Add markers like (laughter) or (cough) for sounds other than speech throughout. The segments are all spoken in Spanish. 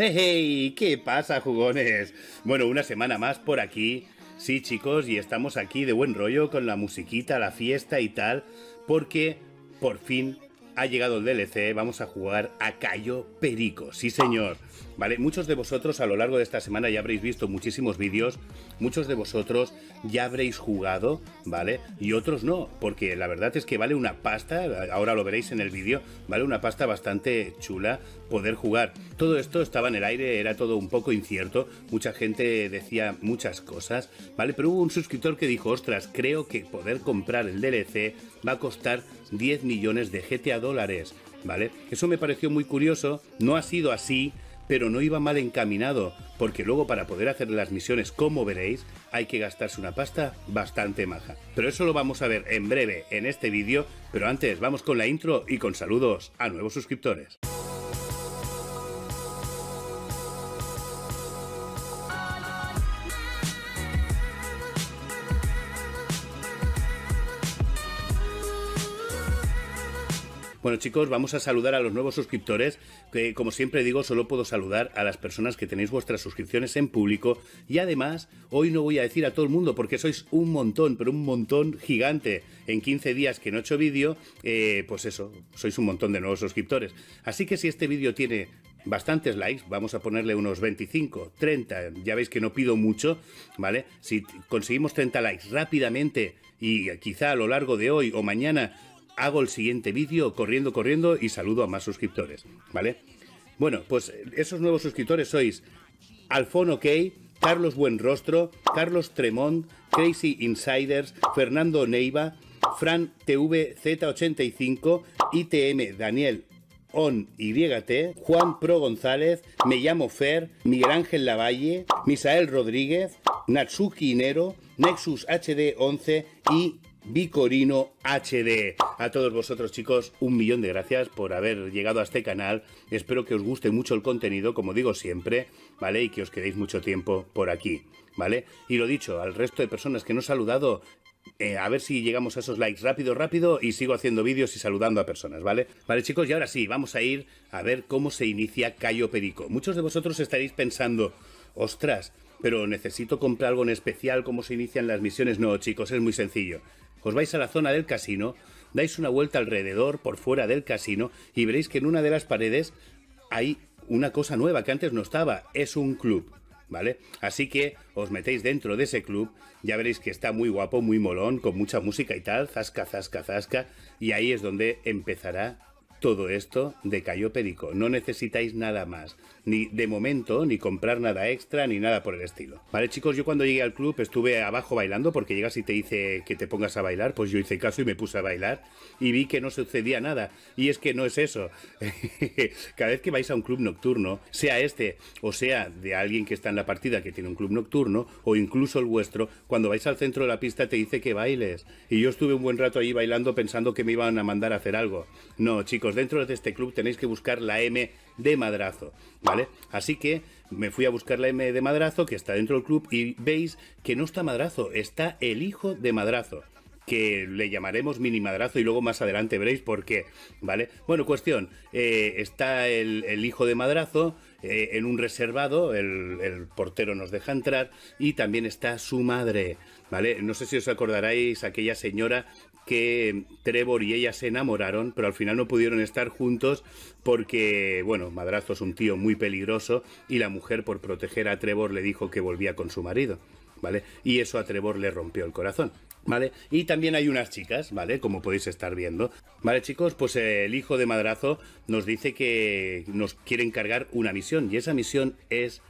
Hey, hey, ¿Qué pasa, jugones? Bueno, una semana más por aquí. Sí, chicos, y estamos aquí de buen rollo con la musiquita, la fiesta y tal, porque por fin ha llegado el DLC. Vamos a jugar a Cayo Perico. Sí, señor. ¿vale? Muchos de vosotros a lo largo de esta semana ya habréis visto muchísimos vídeos, muchos de vosotros ya habréis jugado, ¿vale? Y otros no, porque la verdad es que vale una pasta, ahora lo veréis en el vídeo, vale una pasta bastante chula poder jugar. Todo esto estaba en el aire, era todo un poco incierto, mucha gente decía muchas cosas, ¿vale? Pero hubo un suscriptor que dijo, ostras, creo que poder comprar el DLC va a costar 10 millones de GTA dólares, ¿vale? Eso me pareció muy curioso, no ha sido así, pero no iba mal encaminado, porque luego para poder hacer las misiones, como veréis, hay que gastarse una pasta bastante maja. Pero eso lo vamos a ver en breve en este vídeo, pero antes vamos con la intro y con saludos a nuevos suscriptores. Bueno chicos, vamos a saludar a los nuevos suscriptores, que como siempre digo, solo puedo saludar a las personas que tenéis vuestras suscripciones en público y además hoy no voy a decir a todo el mundo porque sois un montón, pero un montón gigante. En 15 días que no he hecho vídeo, eh, pues eso, sois un montón de nuevos suscriptores. Así que si este vídeo tiene bastantes likes, vamos a ponerle unos 25, 30, ya veis que no pido mucho, ¿vale? Si conseguimos 30 likes rápidamente y quizá a lo largo de hoy o mañana hago el siguiente vídeo corriendo, corriendo y saludo a más suscriptores, ¿vale? Bueno, pues esos nuevos suscriptores sois Alfono OK, Carlos Buenrostro, Carlos Tremont, Crazy Insiders, Fernando Neiva, Fran TVZ85, ITM Daniel On YT, Juan Pro González, Me llamo Fer, Miguel Ángel Lavalle, Misael Rodríguez, Natsuki Nero, Nexus HD11 y Vicorino HD. A todos vosotros chicos, un millón de gracias por haber llegado a este canal. Espero que os guste mucho el contenido, como digo siempre, ¿vale? Y que os quedéis mucho tiempo por aquí, ¿vale? Y lo dicho, al resto de personas que no he saludado, eh, a ver si llegamos a esos likes rápido, rápido y sigo haciendo vídeos y saludando a personas, ¿vale? Vale chicos, y ahora sí, vamos a ir a ver cómo se inicia Cayo Perico. Muchos de vosotros estaréis pensando, ostras, pero necesito comprar algo en especial, cómo se inician las misiones. No, chicos, es muy sencillo os vais a la zona del casino, dais una vuelta alrededor, por fuera del casino, y veréis que en una de las paredes hay una cosa nueva que antes no estaba, es un club. ¿Vale? Así que os metéis dentro de ese club, ya veréis que está muy guapo, muy molón, con mucha música y tal, zasca, zasca, zasca, y ahí es donde empezará todo esto de Cayo Perico. No necesitáis nada más. Ni de momento, ni comprar nada extra, ni nada por el estilo. Vale, chicos, yo cuando llegué al club estuve abajo bailando, porque llegas y te dice que te pongas a bailar. Pues yo hice caso y me puse a bailar. Y vi que no sucedía nada. Y es que no es eso. (laughs) Cada vez que vais a un club nocturno, sea este o sea de alguien que está en la partida que tiene un club nocturno, o incluso el vuestro, cuando vais al centro de la pista te dice que bailes. Y yo estuve un buen rato ahí bailando pensando que me iban a mandar a hacer algo. No, chicos dentro de este club tenéis que buscar la M de madrazo, ¿vale? Así que me fui a buscar la M de madrazo, que está dentro del club, y veis que no está madrazo, está el hijo de madrazo que le llamaremos mini madrazo y luego más adelante veréis por qué, ¿vale? Bueno, cuestión, eh, está el, hijo de madrazo eh, en un reservado, el, el portero nos deja entrar y también está su madre. No sé si os acordaréis aquella señora que Trevor y ella se enamoraron, pero al final no pudieron estar juntos porque, bueno, Madrazo es un tío muy peligroso y la mujer por proteger a Trevor le dijo que volvía con su marido. ¿Vale? Y eso a Trevor le rompió el corazón, ¿vale? Y también hay unas chicas, ¿vale? Como podéis estar viendo. ¿Vale, chicos? Pues el hijo de Madrazo nos dice que nos quiere encargar una misión, y esa misión es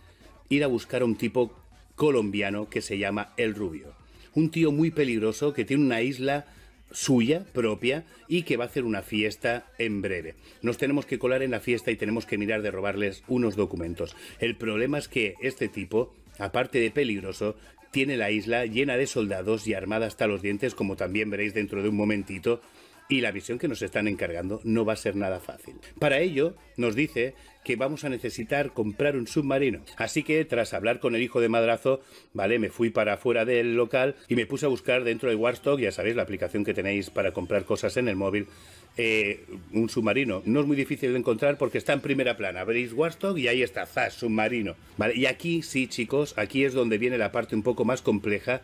ir a buscar a un tipo colombiano que se llama El Rubio un tío muy peligroso que tiene una isla suya propia y que va a hacer una fiesta en breve. Nos tenemos que colar en la fiesta y tenemos que mirar de robarles unos documentos. El problema es que este tipo, aparte de peligroso, tiene la isla llena de soldados y armada hasta los dientes, como también veréis dentro de un momentito, y la visión que nos están encargando no va a ser nada fácil. Para ello, nos dice que vamos a necesitar comprar un submarino. Así que tras hablar con el hijo de madrazo, vale, me fui para afuera del local y me puse a buscar dentro de Warstock, ya sabéis, la aplicación que tenéis para comprar cosas en el móvil, eh, un submarino. No es muy difícil de encontrar porque está en primera plana. Veréis Warstock y ahí está, ¡zas! Submarino. Vale, y aquí sí, chicos, aquí es donde viene la parte un poco más compleja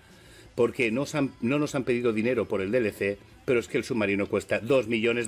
porque no nos han pedido dinero por el DLC, pero es que el submarino cuesta millones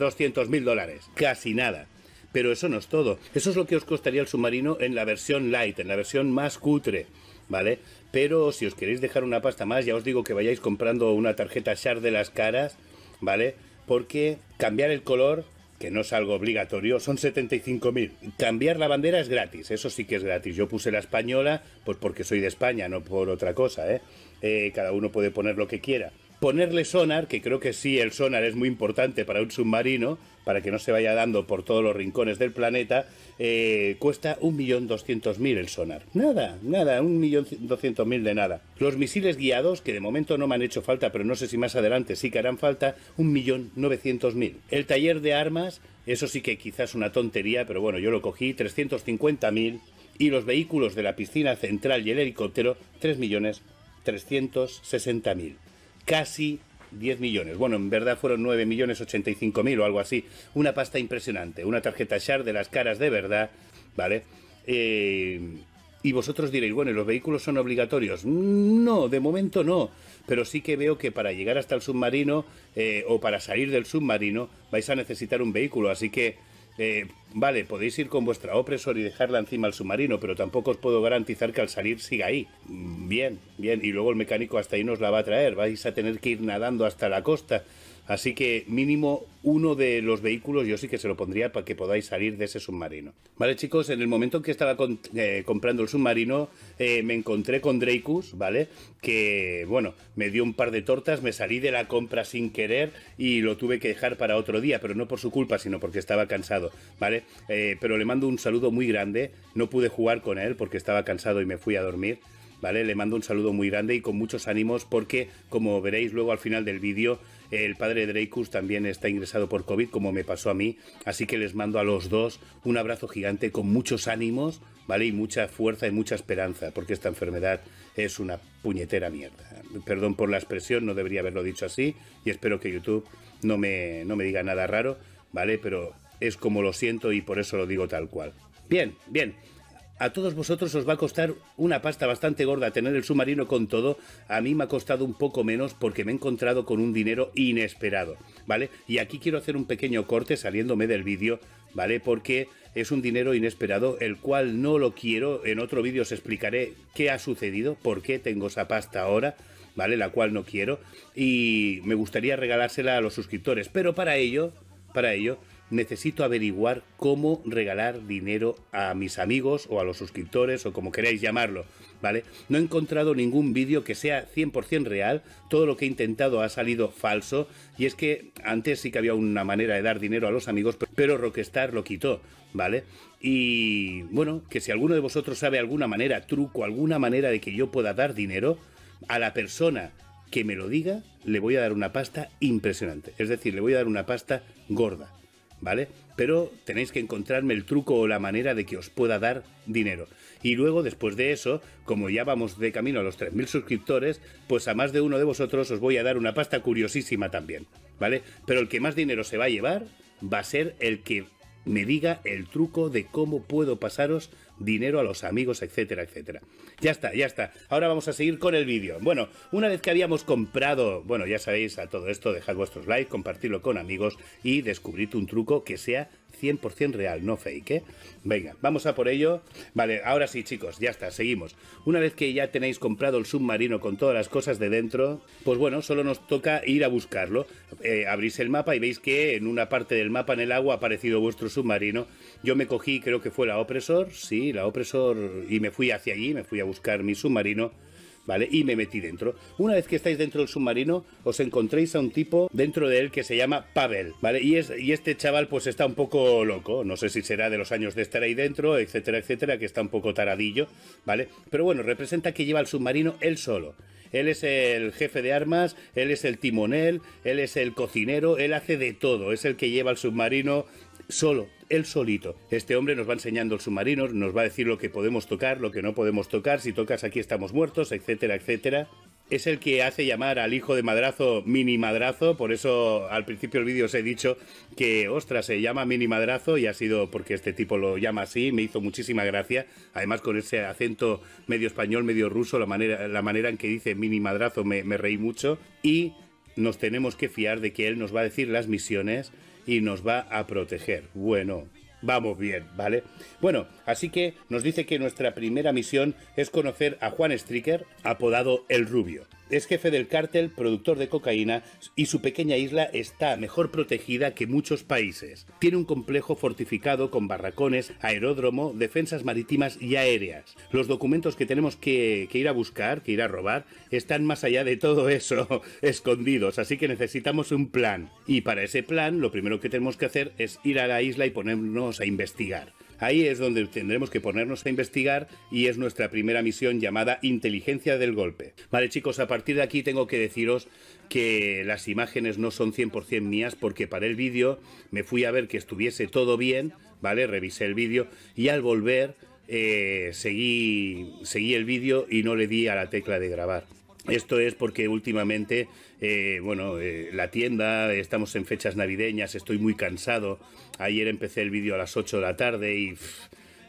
mil dólares. Casi nada. Pero eso no es todo. Eso es lo que os costaría el submarino en la versión light, en la versión más cutre. ¿Vale? Pero si os queréis dejar una pasta más, ya os digo que vayáis comprando una tarjeta Shard de las caras, ¿vale? Porque cambiar el color, que no es algo obligatorio, son 75.000. Cambiar la bandera es gratis, eso sí que es gratis. Yo puse la española, pues porque soy de España, no por otra cosa, eh, eh cada uno puede poner lo que quiera ponerle sonar, que creo que sí, el sonar es muy importante para un submarino, para que no se vaya dando por todos los rincones del planeta, eh, cuesta 1.200.000 el sonar. Nada, nada, 1.200.000 de nada. Los misiles guiados, que de momento no me han hecho falta, pero no sé si más adelante sí que harán falta, 1.900.000. El taller de armas, eso sí que quizás una tontería, pero bueno, yo lo cogí, 350.000. Y los vehículos de la piscina central y el helicóptero, 3.360.000 casi 10 millones. Bueno, en verdad fueron 9 millones 85 mil o algo así. Una pasta impresionante. Una tarjeta Shard de las caras de verdad, ¿vale? Eh, y vosotros diréis, bueno, los vehículos son obligatorios? No, de momento no. Pero sí que veo que para llegar hasta el submarino eh, o para salir del submarino vais a necesitar un vehículo. Así que vale, podéis ir con vuestra opresor y dejarla encima al submarino, pero tampoco os puedo garantizar que al salir siga ahí. Mm, bien, bien, y luego el mecánico hasta ahí nos la va a traer, vais a tener que ir nadando hasta la costa. Así que mínimo uno de los vehículos yo sí que se lo pondría para que podáis salir de ese submarino. Vale chicos, en el momento en que estaba eh, comprando el submarino eh, me encontré con Dreykus, ¿vale? Que bueno, me dio un par de tortas, me salí de la compra sin querer y lo tuve que dejar para otro día, pero no por su culpa, sino porque estaba cansado, ¿vale? Eh, pero le mando un saludo muy grande, no pude jugar con él porque estaba cansado y me fui a dormir. ¿Vale? Le mando un saludo muy grande y con muchos ánimos porque, como veréis luego al final del vídeo, el padre Dreykus también está ingresado por COVID, como me pasó a mí. Así que les mando a los dos un abrazo gigante con muchos ánimos, ¿vale? Y mucha fuerza y mucha esperanza, porque esta enfermedad es una puñetera mierda. Perdón por la expresión, no debería haberlo dicho así. Y espero que YouTube no me, no me diga nada raro, ¿vale? Pero es como lo siento y por eso lo digo tal cual. Bien, bien a todos vosotros os va a costar una pasta bastante gorda tener el submarino con todo. A mí me ha costado un poco menos porque me he encontrado con un dinero inesperado, ¿vale? Y aquí quiero hacer un pequeño corte saliéndome del vídeo, ¿vale? Porque es un dinero inesperado, el cual no lo quiero. En otro vídeo os explicaré qué ha sucedido, por qué tengo esa pasta ahora. ¿Vale? La cual no quiero. Y me gustaría regalársela a los suscriptores. Pero para ello, para ello, necesito averiguar cómo regalar dinero a mis amigos o a los suscriptores o como queráis llamarlo, ¿vale? No he encontrado ningún vídeo que sea 100% real, todo lo que he intentado ha salido falso y es que antes sí que había una manera de dar dinero a los amigos, pero Rockstar lo quitó, ¿vale? Y bueno, que si alguno de vosotros sabe alguna manera, truco, alguna manera de que yo pueda dar dinero a la persona que me lo diga, le voy a dar una pasta impresionante, es decir, le voy a dar una pasta gorda. ¿vale? Pero tenéis que encontrarme el truco o la manera de que os pueda dar dinero. Y luego, después de eso, como ya vamos de camino a los 3.000 suscriptores, pues a más de uno de vosotros os voy a dar una pasta curiosísima también, ¿vale? Pero el que más dinero se va a llevar va a ser el que me diga el truco de cómo puedo pasaros dinero a los amigos, etcétera, etcétera. Ya está, ya está. Ahora vamos a seguir con el vídeo. Bueno, una vez que habíamos comprado, bueno, ya sabéis a todo esto, dejad vuestros likes, compartirlo con amigos y descubrid un truco que sea 100% real, no fake, ¿eh? Venga, vamos a por ello. Vale, ahora sí, chicos, ya está, seguimos. Una vez que ya tenéis comprado el submarino con todas las cosas de dentro, pues bueno, solo nos toca ir a buscarlo. Eh, abrís el mapa y veis que en una parte del mapa en el agua ha aparecido vuestro submarino. Yo me cogí, creo que fue la opresor, sí, la opresor, y me fui hacia allí, me fui a buscar mi submarino ¿vale? Y me metí dentro. Una vez que estáis dentro del submarino, os encontréis a un tipo dentro de él que se llama Pavel, ¿vale? Y, y este chaval pues está un poco loco, no sé si será de los años de estar ahí dentro, etcétera, etcétera, que está un poco taradillo, ¿vale? Pero bueno, representa que lleva el submarino él solo. Él es el jefe de armas, él es el timonel, él es el cocinero, él hace de todo, es el que lleva el submarino solo, él solito. Este hombre nos va enseñando el submarino, nos va a decir lo que podemos tocar, lo que no podemos tocar, si tocas aquí estamos muertos, etcétera, etcétera. Es el que hace llamar al hijo de madrazo mini madrazo, por eso al principio del vídeo os he dicho que, ostras, se llama mini madrazo y ha sido porque este tipo lo llama así, me hizo muchísima gracia, además con ese acento medio español, medio ruso, la manera, la manera en que dice mini madrazo me reí mucho y nos tenemos que fiar de que él nos va a decir las misiones, y nos va a proteger. Bueno, vamos bien, ¿vale? Bueno, así que nos dice que nuestra primera misión es conocer a Juan Stricker, apodado El Rubio. Es jefe del cártel, productor de cocaína y su pequeña isla está mejor protegida que muchos países. Tiene un complejo fortificado con barracones, aeródromo, defensas marítimas y aéreas. Los documentos que tenemos que, ir a buscar, que ir a robar, están más allá de todo eso, (laughs) escondidos, así que necesitamos un plan. Y para ese plan, lo primero que tenemos que hacer es ir a la isla y ponernos a investigar. Ahí es donde tendremos que ponernos a investigar y es nuestra primera misión llamada Inteligencia del Golpe. Vale chicos, a partir de aquí tengo que deciros que las imágenes no son 100% mías porque para el vídeo me fui a ver que estuviese todo bien, ¿vale? Revisé el vídeo y al volver eh, seguí, seguí el vídeo y no le di a la tecla de grabar. Esto es porque últimamente, eh, bueno, eh, la tienda, estamos en fechas navideñas, estoy muy cansado. Ayer empecé el vídeo a las 8 de la tarde y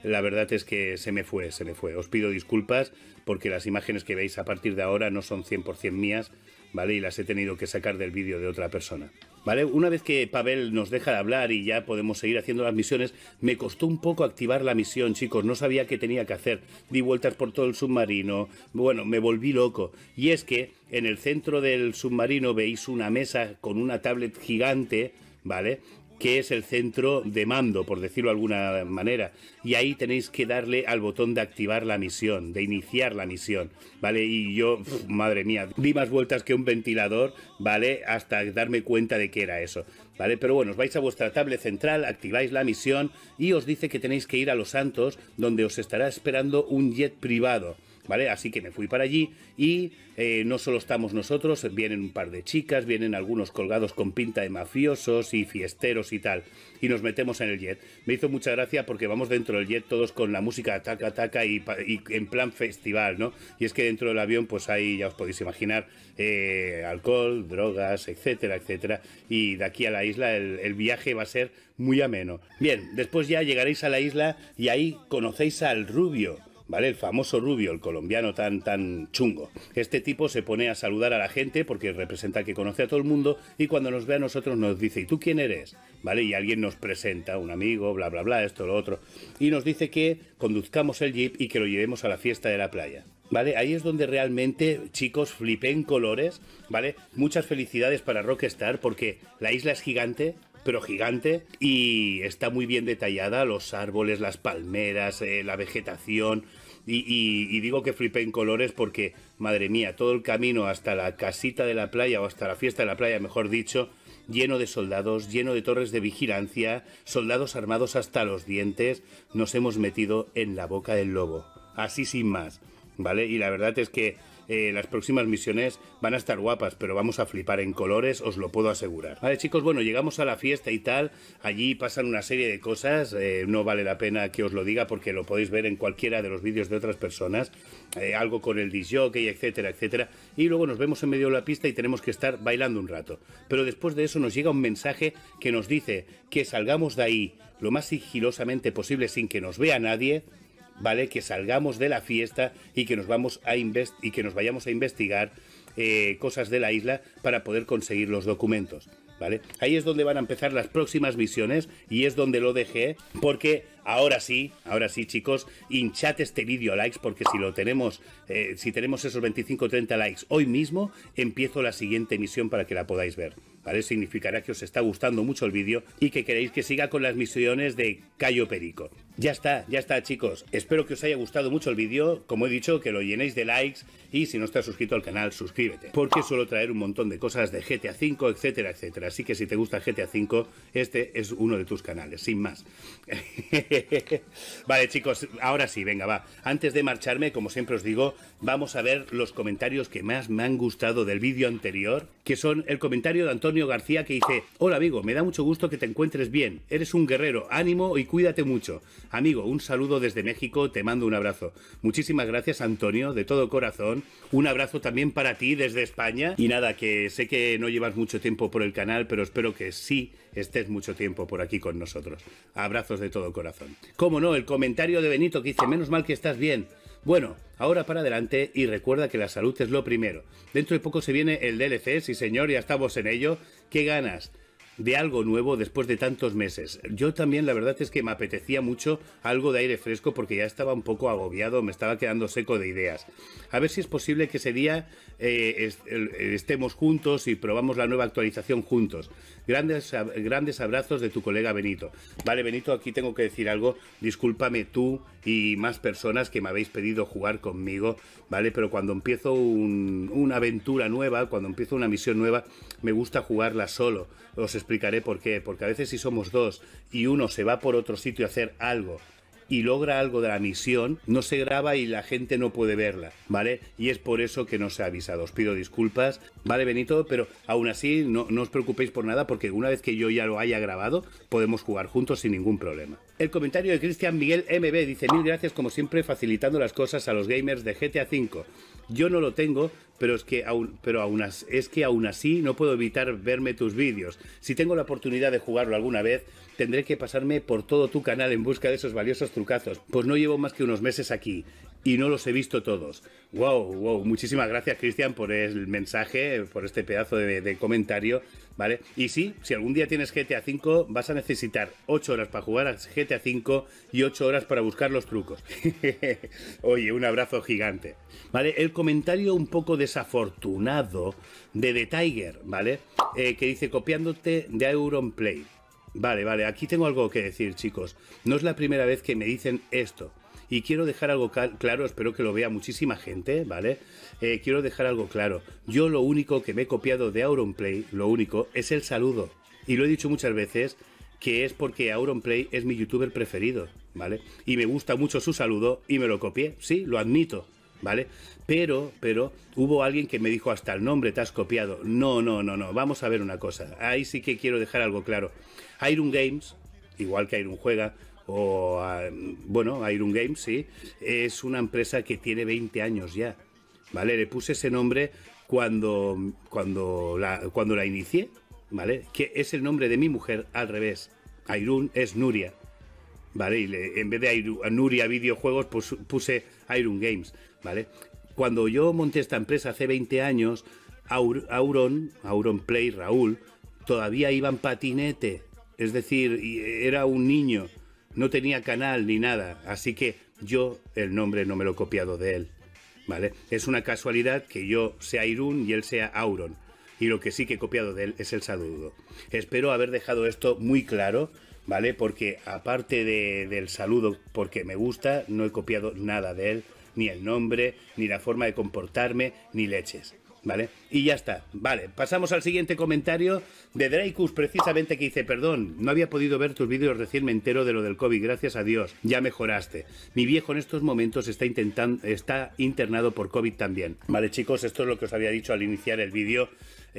la verdad es que se me fue, se me fue. Os pido disculpas porque las imágenes que veis a partir de ahora no son 100% mías, ¿vale? Y las he tenido que sacar del vídeo de otra persona. ¿Vale? Una vez que Pavel nos deja de hablar y ya podemos seguir haciendo las misiones, me costó un poco activar la misión, chicos. No sabía qué tenía que hacer. Di vueltas por todo el submarino. Bueno, me volví loco. Y es que en el centro del submarino veis una mesa con una tablet gigante, ¿vale? que es el centro de mando, por decirlo de alguna manera. Y ahí tenéis que darle al botón de activar la misión, de iniciar la misión, ¿vale? Y yo, madre mía, di más vueltas que un ventilador, ¿vale? Hasta darme cuenta de que era eso, ¿vale? Pero bueno, os vais a vuestra tablet central, activáis la misión y os dice que tenéis que ir a Los Santos, donde os estará esperando un jet privado. ¿Vale? Así que me fui para allí y eh, no solo estamos nosotros, vienen un par de chicas, vienen algunos colgados con pinta de mafiosos y fiesteros y tal, y nos metemos en el jet. Me hizo mucha gracia porque vamos dentro del jet todos con la música ataca, ataca y, y en plan festival, ¿no? Y es que dentro del avión pues ahí ya os podéis imaginar eh, alcohol, drogas, etcétera, etcétera, y de aquí a la isla el, el viaje va a ser muy ameno. Bien, después ya llegaréis a la isla y ahí conocéis al rubio ¿vale? El famoso Rubio, el colombiano tan, tan chungo. Este tipo se pone a saludar a la gente porque representa que conoce a todo el mundo y cuando nos ve a nosotros nos dice, ¿y tú quién eres? ¿Vale? Y alguien nos presenta, un amigo, bla, bla, bla, esto, lo otro. Y nos dice que conduzcamos el jeep y que lo llevemos a la fiesta de la playa. ¿Vale? Ahí es donde realmente, chicos, flipen colores, ¿vale? Muchas felicidades para Rockstar porque la isla es gigante, pero gigante y está muy bien detallada los árboles, las palmeras, eh, la vegetación. Y, digo que flipé en colores porque, madre mía, todo el camino hasta la casita de la playa o hasta la fiesta de la playa, mejor dicho, lleno de soldados, lleno de torres de vigilancia, soldados armados hasta los dientes, nos hemos metido en la boca del lobo. Así sin más, ¿vale? Y la verdad es que eh, las próximas misiones van a estar guapas, pero vamos a flipar en colores, os lo puedo asegurar. Vale, chicos, bueno, llegamos a la fiesta y tal. Allí pasan una serie de cosas. Eh, no vale la pena que os lo diga porque lo podéis ver en cualquiera de los vídeos de otras personas. Eh, algo con el disjockey, etcétera, etcétera. Y luego nos vemos en medio de la pista y tenemos que estar bailando un rato. Pero después de eso nos llega un mensaje que nos dice que salgamos de ahí lo más sigilosamente posible sin que nos vea nadie ¿vale? Que salgamos de la fiesta y que nos, vamos a y que nos vayamos a investigar eh, cosas de la isla para poder conseguir los documentos. ¿Vale? Ahí es donde van a empezar las próximas misiones y es donde lo dejé porque ahora sí, ahora sí chicos, hinchad este vídeo likes porque si lo tenemos, eh, si tenemos esos 25 30 likes hoy mismo, empiezo la siguiente misión para que la podáis ver. ¿Vale? Significará que os está gustando mucho el vídeo y que queréis que siga con las misiones de Cayo Perico. Ya está, ya está chicos. Espero que os haya gustado mucho el vídeo. Como he dicho, que lo llenéis de likes y si no estás suscrito al canal, suscríbete. Porque suelo traer un montón de cosas de GTA V, etcétera, etcétera. Así que si te gusta GTA V, este es uno de tus canales, sin más. (laughs) vale chicos, ahora sí, venga, va. Antes de marcharme, como siempre os digo, vamos a ver los comentarios que más me han gustado del vídeo anterior, que son el comentario de Antonio García que dice, hola amigo, me da mucho gusto que te encuentres bien. Eres un guerrero, ánimo y cuídate mucho. Amigo, un saludo desde México, te mando un abrazo. Muchísimas gracias Antonio, de todo corazón. Un abrazo también para ti desde España. Y nada, que sé que no llevas mucho tiempo por el canal, pero espero que sí estés mucho tiempo por aquí con nosotros. Abrazos de todo corazón. Cómo no, el comentario de Benito que dice, menos mal que estás bien. Bueno, ahora para adelante y recuerda que la salud es lo primero. Dentro de poco se viene el DLC, sí señor, ya estamos en ello. ¿Qué ganas? de algo nuevo después de tantos meses. Yo también la verdad es que me apetecía mucho algo de aire fresco porque ya estaba un poco agobiado, me estaba quedando seco de ideas. A ver si es posible que ese día eh, estemos juntos y probamos la nueva actualización juntos. Grandes, grandes abrazos de tu colega Benito. Vale, Benito, aquí tengo que decir algo. Discúlpame tú y más personas que me habéis pedido jugar conmigo, ¿vale? Pero cuando empiezo una aventura nueva, cuando empiezo una misión nueva, me gusta jugarla solo. Os explicaré por qué. Porque a veces si somos dos y uno se va por otro sitio a hacer algo y logra algo de la misión, no se graba y la gente no puede verla, ¿vale? Y es por eso que no se ha avisado. Os pido disculpas, ¿vale, Benito? Pero aún así, no, os preocupéis por nada, porque una vez que yo ya lo haya grabado, podemos jugar juntos sin ningún problema. El comentario de Cristian Miguel MB dice: Mil gracias, como siempre, facilitando las cosas a los gamers de GTA V. Yo no lo tengo, pero es que aún, pero es que así no puedo evitar verme tus vídeos. Si tengo la oportunidad de jugarlo alguna vez, tendré que pasarme por todo tu canal en busca de esos valiosos trucazos, pues no llevo más que unos meses aquí y no los he visto todos. Wow, wow, muchísimas gracias Cristian por el mensaje, por este pedazo de, comentario, ¿vale? Y sí, si algún día tienes GTA V, vas a necesitar 8 horas para jugar a GTA V y 8 horas para buscar los trucos. (laughs) Oye, un abrazo gigante. ¿Vale? El comentario un poco desafortunado de The Tiger, ¿vale? Eh, que dice copiándote de play Vale, vale, aquí tengo algo que decir, chicos. No es la primera vez que me dicen esto. Y quiero dejar algo claro, espero que lo vea muchísima gente, ¿vale? Eh, quiero dejar algo claro. Yo lo único que me he copiado de Auronplay, lo único, es el saludo. Y lo he dicho muchas veces, que es porque Auronplay es mi youtuber preferido, ¿vale? Y me gusta mucho su saludo y me lo copié, sí, lo admito, ¿vale? Pero, pero, hubo alguien que me dijo hasta el nombre te has copiado. No, no, no, no, vamos a ver una cosa. Ahí sí que quiero dejar algo claro. Iron Games, igual que Iron Juega, o bueno, Iron Games, sí, es una empresa que tiene 20 años ya. ¿Vale? Le puse ese nombre cuando, cuando, la, cuando la inicié, ¿vale? Que es el nombre de mi mujer al revés. Iron es Nuria, ¿vale? Y en vez de Nuria Videojuegos pues, puse Iron Games, ¿vale? Cuando yo monté esta empresa hace 20 años, Auron, Auron Play, Raúl, todavía iban patinete, es decir, era un niño no tenía canal ni nada, así que yo el nombre no me lo he copiado de él. ¿Vale? Es una casualidad que yo sea Irún y él sea Auron. Y lo que sí que he copiado de él es el saludo. Espero haber dejado esto muy claro, ¿vale? Porque aparte del saludo, porque me gusta, no he copiado nada de él, ni el nombre, ni la forma de comportarme, ni leches. Vale, y ya está. Vale, pasamos al siguiente comentario de Dreykus, precisamente que dice, perdón, no había podido ver tus vídeos recién me entero de lo del COVID, gracias a Dios, ya mejoraste. Mi viejo en estos momentos está intentando, está internado por COVID también. Vale, chicos, esto es lo que os había dicho al iniciar el vídeo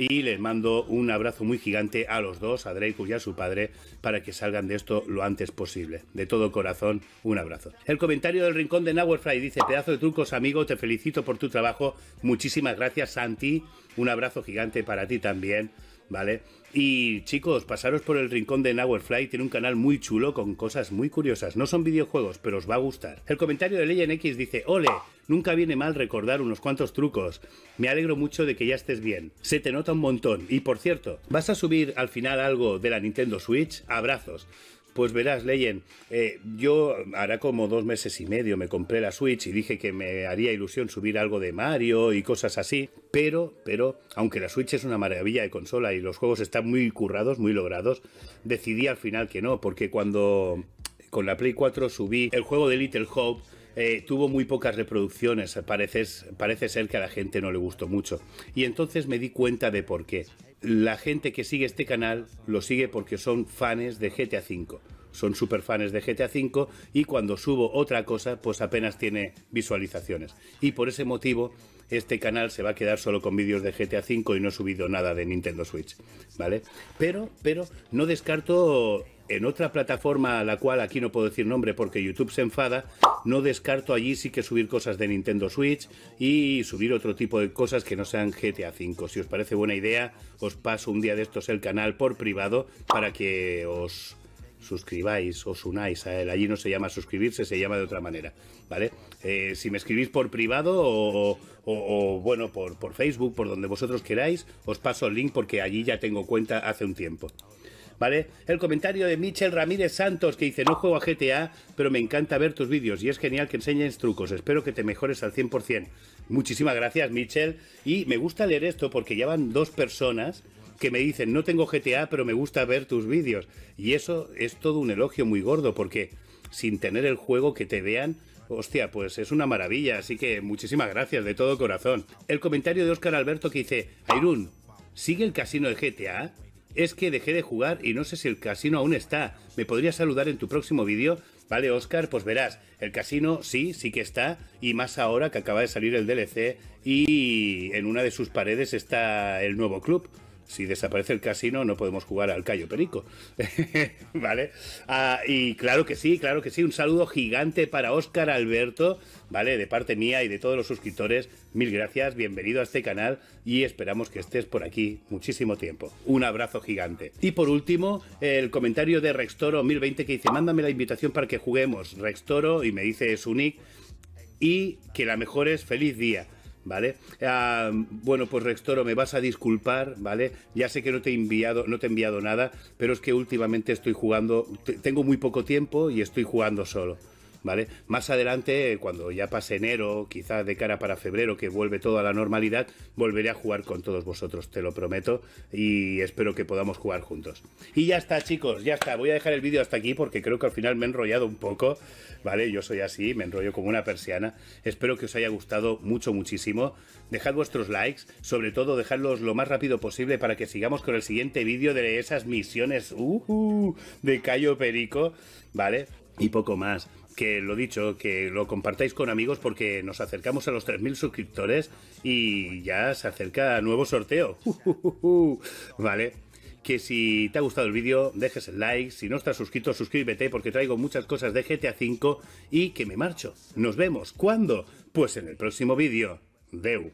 y les mando un abrazo muy gigante a los dos, a Draco y a su padre, para que salgan de esto lo antes posible. De todo corazón, un abrazo. El comentario del rincón de Nowerfly dice, pedazo de trucos amigo, te felicito por tu trabajo, muchísimas gracias Santi, un abrazo gigante para ti también. ¿vale? Y chicos, pasaros por el rincón de Fly tiene un canal muy chulo con cosas muy curiosas. No son videojuegos, pero os va a gustar. El comentario de Leyenx X dice, ole, nunca viene mal recordar unos cuantos trucos. Me alegro mucho de que ya estés bien. Se te nota un montón. Y por cierto, ¿vas a subir al final algo de la Nintendo Switch? Abrazos. Pues verás, Leyen, eh, yo hará como dos meses y medio me compré la Switch y dije que me haría ilusión subir algo de Mario y cosas así, pero, pero, aunque la Switch es una maravilla de consola y los juegos están muy currados, muy logrados, decidí al final que no, porque cuando con la Play 4 subí el juego de Little Hope, eh, tuvo muy pocas reproducciones, parece, parece ser que a la gente no le gustó mucho. Y entonces me di cuenta de por qué la gente que sigue este canal lo sigue porque son fans de GTA V. Son super fans de GTA V y cuando subo otra cosa, pues apenas tiene visualizaciones. Y por ese motivo, este canal se va a quedar solo con vídeos de GTA V y no he subido nada de Nintendo Switch. ¿Vale? Pero, pero no descarto en otra plataforma a la cual aquí no puedo decir nombre porque YouTube se enfada, no descarto allí sí que subir cosas de Nintendo Switch y subir otro tipo de cosas que no sean GTA V. Si os parece buena idea, os paso un día de estos el canal por privado para que os suscribáis, os unáis a él. Allí no se llama suscribirse, se llama de otra manera, ¿vale? Eh, si me escribís por privado o, o, bueno, por, por Facebook, por donde vosotros queráis, os paso el link porque allí ya tengo cuenta hace un tiempo. ¿vale? El comentario de Michel Ramírez Santos que dice, no juego a GTA, pero me encanta ver tus vídeos y es genial que enseñes trucos, espero que te mejores al 100%. Muchísimas gracias Michel y me gusta leer esto porque ya van dos personas que me dicen, no tengo GTA, pero me gusta ver tus vídeos. Y eso es todo un elogio muy gordo porque sin tener el juego que te vean, Hostia, pues es una maravilla, así que muchísimas gracias de todo corazón. El comentario de Oscar Alberto que dice, Airun, ¿sigue el casino de GTA? es que dejé de jugar y no sé si el casino aún está. ¿Me podrías saludar en tu próximo vídeo? Vale, Oscar, pues verás, el casino sí, sí que está, y más ahora que acaba de salir el DLC y en una de sus paredes está el nuevo club si desaparece el casino no podemos jugar al Cayo Perico. (laughs) ¿Vale? Ah, y claro que sí, claro que sí. Un saludo gigante para Óscar Alberto, ¿vale? De parte mía y de todos los suscriptores. Mil gracias, bienvenido a este canal y esperamos que estés por aquí muchísimo tiempo. Un abrazo gigante. Y por último, el comentario de Rextoro 1020 que dice, mándame la invitación para que juguemos. Rextoro y me dice su nick y que la mejor es feliz día. ¿vale? Ah, bueno, pues Rextoro, me vas a disculpar, ¿vale? Ya sé que no te he enviado, no te he enviado nada, pero es que últimamente estoy jugando, tengo muy poco tiempo y estoy jugando solo. Más adelante, cuando ya pase enero, quizás de cara para febrero, que vuelve todo a la normalidad, volveré a jugar con todos vosotros, te lo prometo, y espero que podamos jugar juntos. Y ya está, chicos, ya está. Voy a dejar el vídeo hasta aquí porque creo que al final me he enrollado un poco, ¿vale? Yo soy así, me enrollo como una persiana. Espero que os haya gustado mucho, muchísimo. Dejad vuestros likes, sobre todo dejadlos lo más rápido posible para que sigamos con el siguiente vídeo de esas misiones de Cayo Perico, ¿vale? Y poco más que lo dicho, que lo compartáis con amigos porque nos acercamos a los 3.000 suscriptores y ya se acerca nuevo sorteo. (laughs) Uh, vale. Que si te ha gustado el vídeo, dejes el like. Si no estás suscrito, suscríbete porque traigo muchas cosas de GTA V y que me marcho. Nos vemos. ¿Cuándo? Pues en el próximo vídeo. Deu.